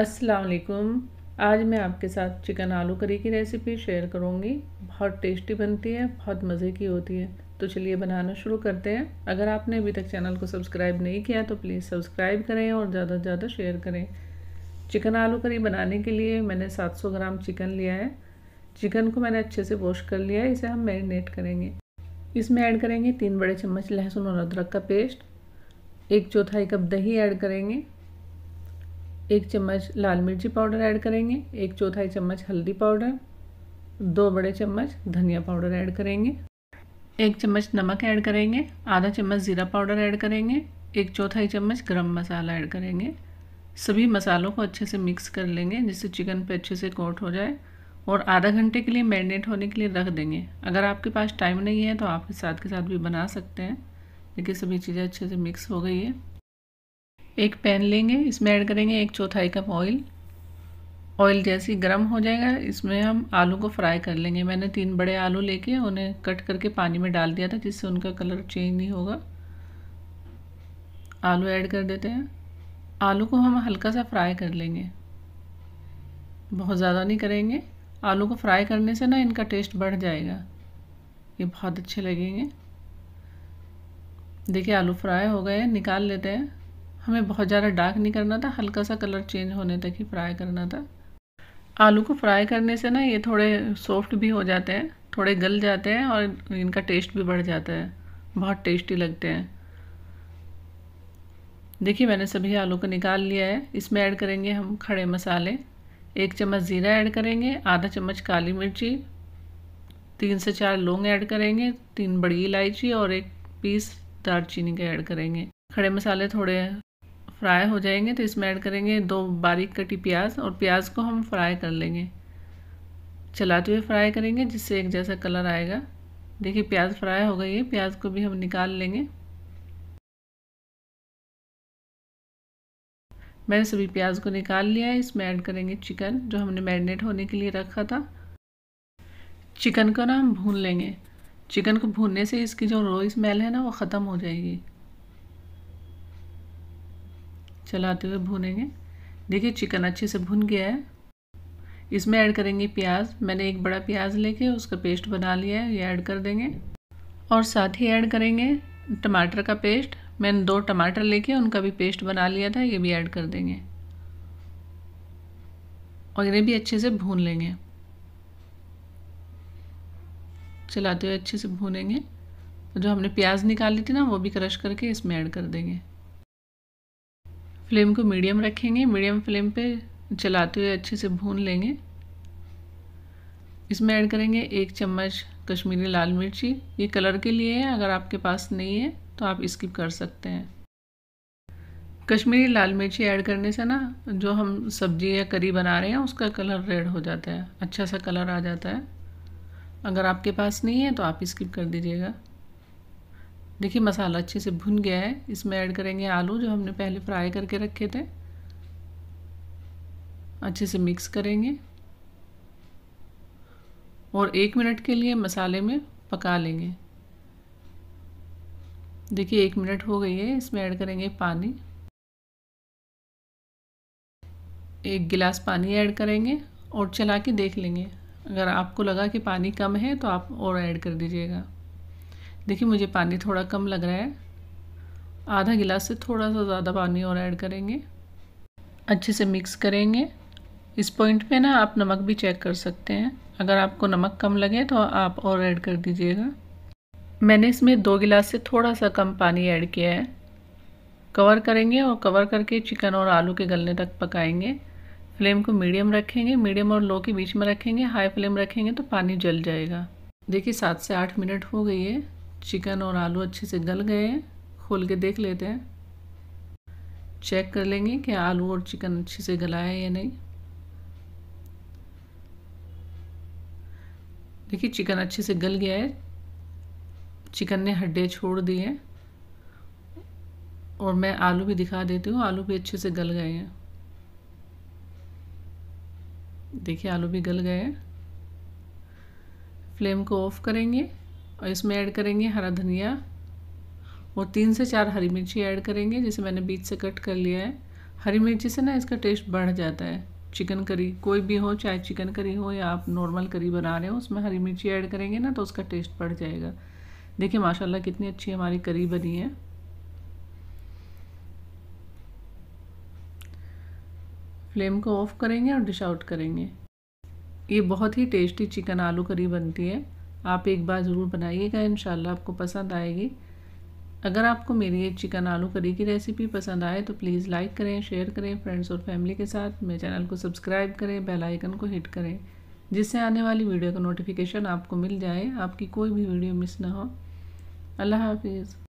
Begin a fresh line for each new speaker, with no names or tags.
असलकुम आज मैं आपके साथ चिकन आलू करी की रेसिपी शेयर करूँगी बहुत टेस्टी बनती है बहुत मज़े की होती है तो चलिए बनाना शुरू करते हैं अगर आपने अभी तक चैनल को सब्सक्राइब नहीं किया तो प्लीज़ सब्सक्राइब करें और ज़्यादा से ज़्यादा शेयर करें चिकन आलू करी बनाने के लिए मैंने 700 ग्राम चिकन लिया है चिकन को मैंने अच्छे से वॉश कर लिया है इसे हम मैरिनेट करेंगे इसमें ऐड करेंगे तीन बड़े चम्मच लहसुन और अदरक का पेस्ट एक चौथाई कप दही ऐड करेंगे एक चम्मच लाल मिर्ची पाउडर ऐड करेंगे एक चौथाई चम्मच हल्दी पाउडर दो बड़े चम्मच धनिया पाउडर ऐड करेंगे एक चम्मच नमक ऐड करेंगे आधा चम्मच ज़ीरा पाउडर ऐड करेंगे एक चौथाई चम्मच गरम मसाला ऐड करेंगे सभी मसालों को अच्छे से मिक्स कर लेंगे जिससे चिकन पे अच्छे से कोट हो जाए और आधा घंटे के लिए मैरिनेट होने के लिए रख देंगे अगर आपके पास टाइम नहीं है तो आप साथ के साथ भी बना सकते हैं देखिए सभी चीज़ें अच्छे से मिक्स हो गई है एक पैन लेंगे इसमें ऐड करेंगे एक चौथाई कप ऑयल ऑयल जैसे ही गर्म हो जाएगा इसमें हम आलू को फ्राई कर लेंगे मैंने तीन बड़े आलू लेके उन्हें कट करके पानी में डाल दिया था जिससे उनका कलर चेंज नहीं होगा आलू ऐड कर देते हैं आलू को हम हल्का सा फ्राई कर लेंगे बहुत ज़्यादा नहीं करेंगे आलू को फ्राई करने से ना इनका टेस्ट बढ़ जाएगा ये बहुत अच्छे लगेंगे देखिए आलू फ्राई हो गए निकाल लेते हैं हमें बहुत ज़्यादा डार्क नहीं करना था हल्का सा कलर चेंज होने तक ही फ्राई करना था आलू को फ्राई करने से ना ये थोड़े सॉफ्ट भी हो जाते हैं थोड़े गल जाते हैं और इनका टेस्ट भी बढ़ जाता है बहुत टेस्टी लगते हैं देखिए मैंने सभी आलू को निकाल लिया है इसमें ऐड करेंगे हम खड़े मसाले एक चम्मच ज़ीरा ऐड करेंगे आधा चम्मच काली मिर्ची तीन से चार लौंग ऐड करेंगे तीन बड़ी इलायची और एक पीस दालचीनी का ऐड करेंगे खड़े मसाले थोड़े फ्राई हो जाएंगे तो इसमें ऐड करेंगे दो बारीक कटी प्याज और प्याज को हम फ्राई कर लेंगे चलाते हुए फ्राई करेंगे जिससे एक जैसा कलर आएगा देखिए प्याज फ्राई हो गई है प्याज को भी हम निकाल लेंगे मैंने सभी प्याज को निकाल लिया है इसमें ऐड करेंगे चिकन जो हमने मैरिनेट होने के लिए रखा था चिकन को ना हम भून लेंगे चिकन को भूनने से इसकी जो रो स्मेल है ना वो ख़त्म हो जाएगी चलाते हुए भूनेंगे देखिए चिकन अच्छे से भुन गया है इसमें ऐड करेंगे प्याज मैंने एक बड़ा प्याज लेके उसका पेस्ट बना लिया है ये ऐड कर देंगे और साथ ही ऐड करेंगे टमाटर का पेस्ट मैंने दो टमाटर लेके उनका भी पेस्ट बना लिया था ये भी ऐड कर देंगे और इन्हें भी अच्छे से भून लेंगे चलाते हुए अच्छे से भूनेंगे जो हमने प्याज निकाली थी ना वो भी क्रश करके इसमें ऐड कर देंगे फ्लेम को मीडियम रखेंगे मीडियम फ्लेम पे चलाते हुए अच्छे से भून लेंगे इसमें ऐड करेंगे एक चम्मच कश्मीरी लाल मिर्ची ये कलर के लिए है अगर आपके पास नहीं है तो आप स्किप कर सकते हैं कश्मीरी लाल मिर्ची ऐड करने से ना जो हम सब्जी या करी बना रहे हैं उसका कलर रेड हो जाता है अच्छा सा कलर आ जाता है अगर आपके पास नहीं है तो आप स्किप कर दीजिएगा देखिए मसाला अच्छे से भुन गया है इसमें ऐड करेंगे आलू जो हमने पहले फ्राई करके रखे थे अच्छे से मिक्स करेंगे और एक मिनट के लिए मसाले में पका लेंगे देखिए एक मिनट हो गई है इसमें ऐड करेंगे पानी एक गिलास पानी ऐड करेंगे और चला के देख लेंगे अगर आपको लगा कि पानी कम है तो आप और ऐड कर दीजिएगा देखिए मुझे पानी थोड़ा कम लग रहा है आधा गिलास से थोड़ा सा ज़्यादा पानी और ऐड करेंगे अच्छे से मिक्स करेंगे इस पॉइंट पे ना आप नमक भी चेक कर सकते हैं अगर आपको नमक कम लगे तो आप और ऐड कर दीजिएगा मैंने इसमें दो गिलास से थोड़ा सा कम पानी ऐड किया है कवर करेंगे और कवर करके चिकन और आलू के गलने तक पकाएंगे फ्लेम को मीडियम रखेंगे मीडियम और लो के बीच में रखेंगे हाई फ्लेम रखेंगे तो पानी जल जाएगा देखिए सात से आठ मिनट हो गई है चिकन और आलू अच्छे से गल गए हैं खोल के देख लेते हैं चेक कर लेंगे कि आलू और चिकन अच्छे से गला है या नहीं देखिए चिकन अच्छे से गल गया है चिकन ने हड्डे छोड़ दिए और मैं आलू भी दिखा देती हूँ आलू भी अच्छे से गल गए हैं देखिए आलू भी गल गए हैं फ्लेम को ऑफ करेंगे और इसमें ऐड करेंगे हरा धनिया और तीन से चार हरी मिर्ची ऐड करेंगे जिसे मैंने बीच से कट कर लिया है हरी मिर्ची से ना इसका टेस्ट बढ़ जाता है चिकन करी कोई भी हो चाहे चिकन करी हो या आप नॉर्मल करी बना रहे हो उसमें हरी मिर्ची ऐड करेंगे ना तो उसका टेस्ट बढ़ जाएगा देखिए माशाल्लाह कितनी अच्छी हमारी करी बनी है फ्लेम को ऑफ करेंगे और डिश आउट करेंगे ये बहुत ही टेस्टी चिकन आलू करी बनती है आप एक बार ज़रूर बनाइएगा इन आपको पसंद आएगी अगर आपको मेरी ये चिकन आलू करी की रेसिपी पसंद आए तो प्लीज़ लाइक करें शेयर करें फ्रेंड्स और फैमिली के साथ मेरे चैनल को सब्सक्राइब करें बेल आइकन को हिट करें जिससे आने वाली वीडियो का नोटिफिकेशन आपको मिल जाए आपकी कोई भी वीडियो मिस ना हो अल्लाह हाफिज़